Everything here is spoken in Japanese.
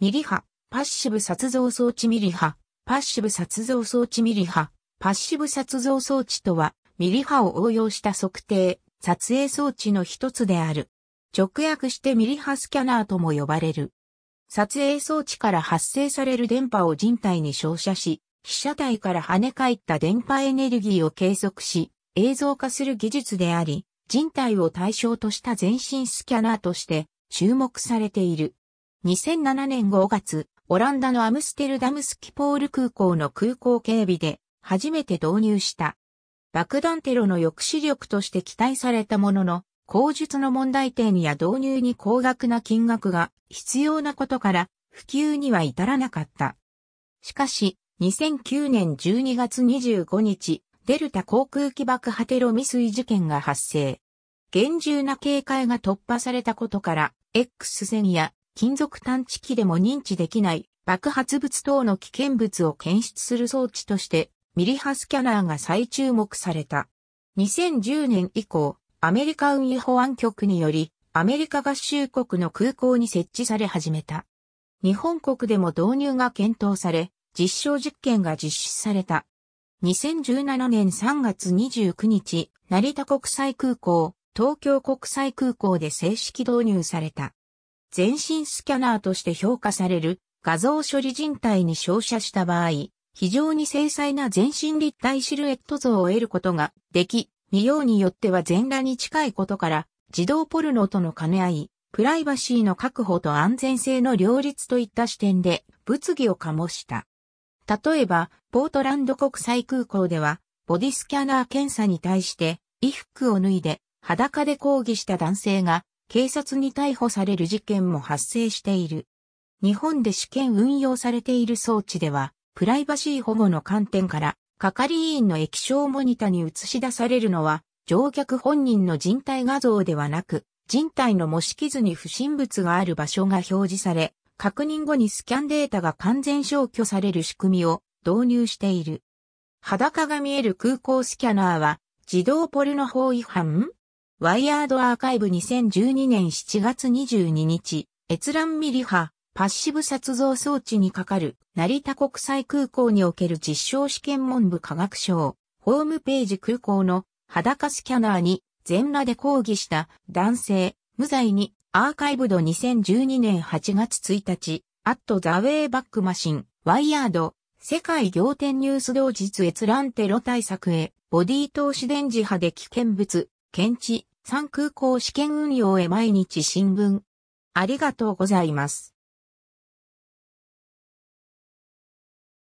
ミリ波、パッシブ撮像装置ミリ波、パッシブ撮像装置ミリ波、パッシブ撮像装置とは、ミリ波を応用した測定、撮影装置の一つである。直訳してミリ波スキャナーとも呼ばれる。撮影装置から発生される電波を人体に照射し、被写体から跳ね返った電波エネルギーを計測し、映像化する技術であり、人体を対象とした全身スキャナーとして注目されている。2007年5月、オランダのアムステルダムスキポール空港の空港警備で初めて導入した。爆弾テロの抑止力として期待されたものの、口述の問題点や導入に高額な金額が必要なことから普及には至らなかった。しかし、2009年12月25日、デルタ航空機爆破テロ未遂事件が発生。厳重な警戒が突破されたことから、X 線や金属探知機でも認知できない爆発物等の危険物を検出する装置としてミリハスキャナーが再注目された。2010年以降、アメリカ運輸保安局により、アメリカ合衆国の空港に設置され始めた。日本国でも導入が検討され、実証実験が実施された。2017年3月29日、成田国際空港、東京国際空港で正式導入された。全身スキャナーとして評価される画像処理人体に照射した場合、非常に精細な全身立体シルエット像を得ることができ、見ようによっては全裸に近いことから、自動ポルノとの兼ね合い、プライバシーの確保と安全性の両立といった視点で物議を醸した。例えば、ポートランド国際空港では、ボディスキャナー検査に対して、衣服を脱いで裸で抗議した男性が警察に逮捕される事件も発生している。日本で試験運用されている装置では、プライバシー保護の観点から、係員の液晶モニタに映し出されるのは、乗客本人の人体画像ではなく、人体の模式図に不審物がある場所が表示され、確認後にスキャンデータが完全消去される仕組みを導入している。裸が見える空港スキャナーは自動ポルノ法違反ワイヤードアーカイブ2012年7月22日、閲覧ミリ波、パッシブ撮像装置にかかる、成田国際空港における実証試験文部科学省、ホームページ空港の裸スキャナーに全裸で抗議した男性、無罪に、アーカイブド2012年8月1日、アットザウェイバックマシン、ワイヤード、世界仰天ニュース同日閲覧テロ対策へ、ボディ投資電磁波で危険物、検知、3空港試験運用へ毎日新聞。ありがとうございます。